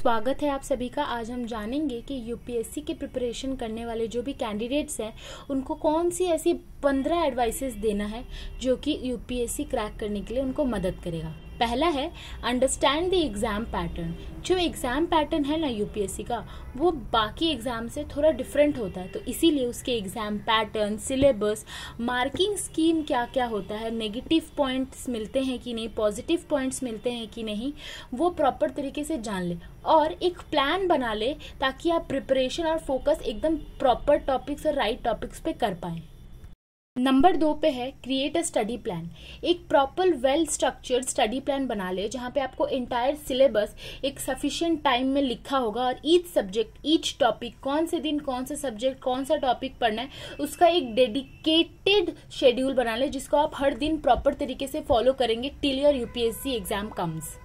स्वागत है आप सभी का आज हम जानेंगे कि यूपीएससी के प्रिपरेशन करने वाले जो भी कैंडिडेट्स हैं उनको कौन सी ऐसी पंद्रह एडवाइसेस देना है जो कि यूपीएससी क्रैक करने के लिए उनको मदद करेगा पहला है अंडरस्टैंड द एग्ज़ाम पैटर्न जो एग्ज़ाम पैटर्न है ना यूपीएससी का वो बाकी एग्ज़ाम से थोड़ा डिफरेंट होता है तो इसीलिए उसके exam pattern syllabus marking scheme क्या क्या होता है नेगेटिव पॉइंट्स मिलते हैं कि नहीं पॉजिटिव पॉइंट्स मिलते हैं कि नहीं वो प्रॉपर तरीके से जान ले और एक प्लान बना ले ताकि आप प्रिपरेशन और फोकस एकदम प्रॉपर टॉपिक्स और राइट टॉपिक्स पे कर पाएँ नंबर दो पे है क्रिएट अ स्टडी प्लान एक proper well structured study plan बना ले जहाँ पे आपको इंटायर सिलेबस एक सफिशियंट टाइम में लिखा होगा और ईच सब्जेक्ट ईच टॉपिक कौन से दिन कौन सा सब्जेक्ट कौन सा टॉपिक पढ़ना है उसका एक डेडिकेटेड शेड्यूल बना ले जिसको आप हर दिन प्रॉपर तरीके से फॉलो करेंगे till your UPSC exam comes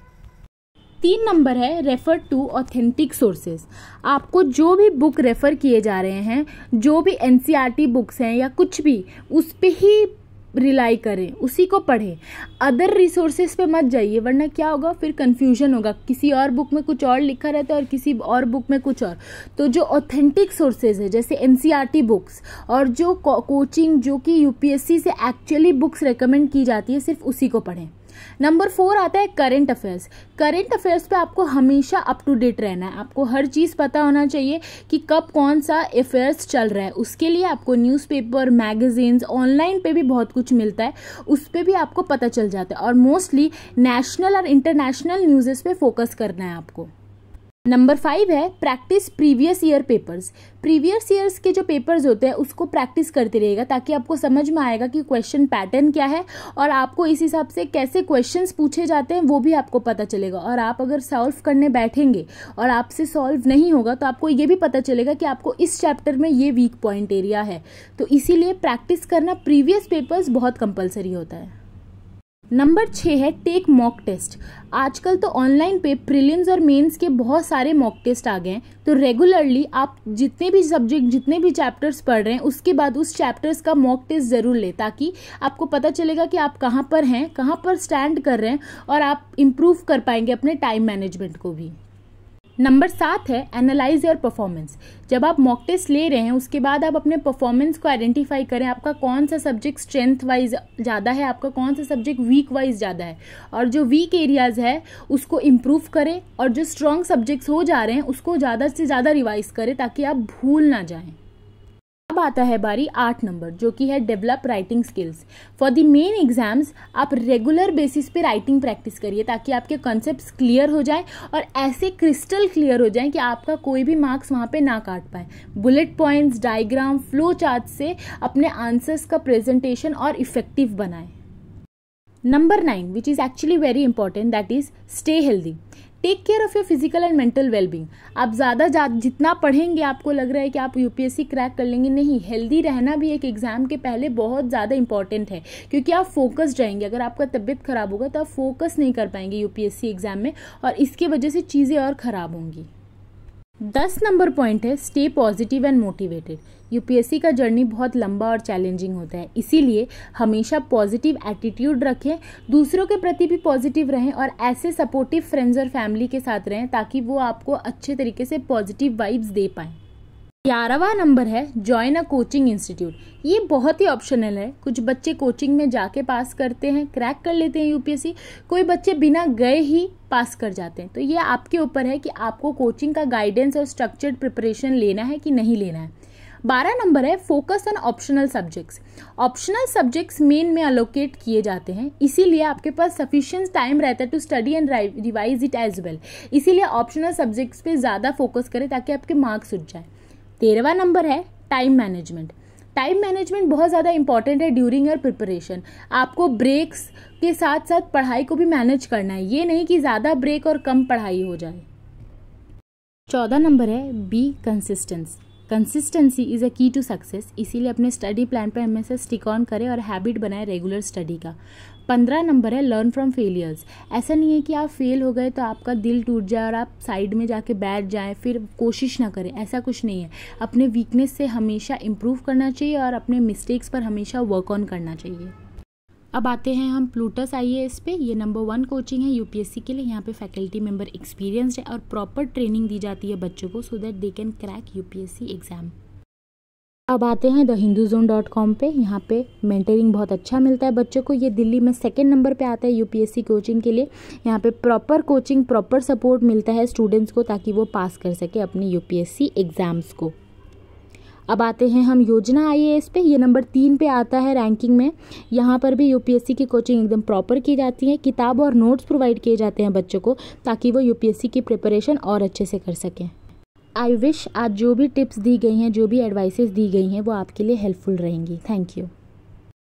तीन नंबर है रेफ़र टू ऑथेंटिक सोर्सेज आपको जो भी बुक रेफ़र किए जा रहे हैं जो भी एन बुक्स e हैं या कुछ भी उस पर ही रिलाई करें उसी को पढ़ें अदर रिसोर्सेज पे मत जाइए वरना क्या होगा फिर कन्फ्यूजन होगा किसी और बुक में कुछ और लिखा रहता है और किसी और बुक में कुछ और तो जो ऑथेंटिक सोर्सेज है जैसे एन बुक्स e और जो कोचिंग जो कि यूपीएससी से एक्चुअली बुक्स रिकमेंड की जाती है सिर्फ उसी को पढ़ें नंबर फोर आता है करंट अफेयर्स करंट अफेयर्स पे आपको हमेशा अप टू डेट रहना है आपको हर चीज़ पता होना चाहिए कि कब कौन सा अफेयर्स चल रहा है उसके लिए आपको न्यूज़पेपर मैगजीन्स ऑनलाइन पे भी बहुत कुछ मिलता है उस पर भी आपको पता चल जाता है और मोस्टली नेशनल और इंटरनेशनल न्यूज़ पे फोकस करना है आपको नंबर फाइव है practice previous year papers previous years के जो पेपर्स होते हैं उसको प्रैक्टिस करते रहेगा ताकि आपको समझ में आएगा कि क्वेश्चन पैटर्न क्या है और आपको इस हिसाब से कैसे क्वेश्चंस पूछे जाते हैं वो भी आपको पता चलेगा और आप अगर सॉल्व करने बैठेंगे और आपसे सॉल्व नहीं होगा तो आपको ये भी पता चलेगा कि आपको इस चैप्टर में ये वीक पॉइंट एरिया है तो इसीलिए प्रैक्टिस करना प्रीवियस पेपर्स बहुत कंपलसरी होता है नंबर छः है टेक मॉक टेस्ट आजकल तो ऑनलाइन पे प्रीलिम्स और मेंस के बहुत सारे मॉक टेस्ट आ गए हैं तो रेगुलरली आप जितने भी सब्जेक्ट जितने भी चैप्टर्स पढ़ रहे हैं उसके बाद उस चैप्टर्स का मॉक टेस्ट ज़रूर लें ताकि आपको पता चलेगा कि आप कहाँ पर हैं कहाँ पर स्टैंड कर रहे हैं और आप इम्प्रूव कर पाएंगे अपने टाइम मैनेजमेंट को भी नंबर सात है एनालाइज योर परफॉर्मेंस जब आप मॉक टेस्ट ले रहे हैं उसके बाद आप अपने परफॉर्मेंस को आइडेंटिफाई करें आपका कौन सा सब्जेक्ट स्ट्रेंथ वाइज ज़्यादा है आपका कौन सा सब्जेक्ट वीक वाइज ज़्यादा है और जो वीक एरियाज़ है उसको इम्प्रूव करें और जो स्ट्रॉन्ग सब्जेक्ट्स हो जा रहे हैं उसको ज़्यादा से ज़्यादा रिवाइज करें ताकि आप भूल ना जाएँ अब आता है बारी आठ नंबर जो कि है develop writing skills for the main exams आप रेगुलर बेसिस पे राइटिंग प्रैक्टिस करिए ताकि आपके कॉन्सेप्ट्स क्लियर हो जाए और ऐसे क्रिस्टल क्लियर हो जाए कि आपका कोई भी मार्क्स वहाँ पे ना काट पाए bullet points diagram flow chart से अपने आंसर्स का प्रेजेंटेशन और इफेक्टिव बनाएं number nine which is actually very important that is stay healthy take care of your physical and mental wellbeing आप ज़्यादा जितना पढ़ेंगे आपको लग रहा है कि आप यूपीएससी क्रैक कर लेंगे नहीं हेल्दी रहना भी एक एग्ज़ाम के पहले बहुत ज़्यादा इंपॉर्टेंट है क्योंकि आप फोकस्ड रहेंगे अगर आपका तबियत ख़राब होगा तो आप फोकस नहीं कर पाएंगे यूपीएससी एग्ज़ाम में और इसकी वजह से चीज़ें और ख़राब होंगी दस नंबर पॉइंट है stay positive and motivated UPSC का जर्नी बहुत लंबा और चैलेंजिंग होता है इसीलिए हमेशा पॉजिटिव एटीट्यूड रखें दूसरों के प्रति भी पॉजिटिव रहें और ऐसे सपोर्टिव फ्रेंड्स और फैमिली के साथ रहें ताकि वो आपको अच्छे तरीके से पॉजिटिव वाइब्स दे पाएँ ग्यारहवा नंबर है ज्वाइन अ कोचिंग इंस्टीट्यूट ये बहुत ही ऑप्शनल है कुछ बच्चे कोचिंग में जाके पास करते हैं क्रैक कर लेते हैं यूपीएससी कोई बच्चे बिना गए ही पास कर जाते हैं तो ये आपके ऊपर है कि आपको कोचिंग का गाइडेंस और स्ट्रक्चर्ड प्रिपरेशन लेना है कि नहीं लेना है बारह नंबर है focus on optional subjects optional subjects main में अलोकेट किए जाते हैं इसीलिए आपके पास सफिशियंट टाइम रहता है to study and revise it as well इसीलिए ऑप्शनल सब्जेक्ट्स पे ज़्यादा फोकस करें ताकि आपके मार्क्स उठ जाए तेरहवा नंबर है टाइम मैनेजमेंट टाइम मैनेजमेंट बहुत ज़्यादा इंपॉर्टेंट है ड्यूरिंग योर प्रिपरेशन आपको ब्रेक्स के साथ साथ पढ़ाई को भी मैनेज करना है ये नहीं कि ज़्यादा ब्रेक और कम पढ़ाई हो जाए चौदह नंबर है be consistence consistency is a key to success इसीलिए अपने स्टडी प्लान पर हमेशा स्टिक ऑन करें और हैबिट बनाए रेगुलर स्टडी का पंद्रह नंबर है लर्न फ्रॉम फेलियर्स ऐसा नहीं है कि आप फेल हो गए तो आपका दिल टूट जाए और आप साइड में जाके बैठ जाएं फिर कोशिश ना करें ऐसा कुछ नहीं है अपने वीकनेस से हमेशा इम्प्रूव करना चाहिए और अपने मिस्टेक्स पर हमेशा वर्क ऑन करना चाहिए अब आते हैं हम प्लूटस ए एस पे ये नंबर वन कोचिंग है यूपीएससी के लिए यहाँ पे फैकल्टी मेंबर एक्सपीरियंसड है और प्रॉपर ट्रेनिंग दी जाती है बच्चों को so that they can crack UPSC exam अब आते हैं the Hindu zone dot com पर यहाँ पर मेंटरिंग बहुत अच्छा मिलता है बच्चों को ये दिल्ली में सेकेंड नंबर पे आता है यूपीएससी कोचिंग के लिए यहाँ पे प्रॉपर कोचिंग प्रॉपर सपोर्ट मिलता है स्टूडेंट्स को ताकि वो पास कर सके अपने यूपीएससी एग्ज़ाम्स को अब आते हैं हम योजना आई एस पे ये नंबर तीन पे आता है रैंकिंग में यहाँ पर भी यूपीएससी की कोचिंग एकदम प्रॉपर की जाती है किताब और नोट्स प्रोवाइड किए जाते हैं बच्चों को ताकि वो यूपीएससी की प्रिपरेशन और अच्छे से कर सकें आई विश आज जो भी टिप्स दी गई हैं जो भी एडवाइसेस दी गई हैं वो आपके लिए हेल्पफुल रहेंगी थैंक यू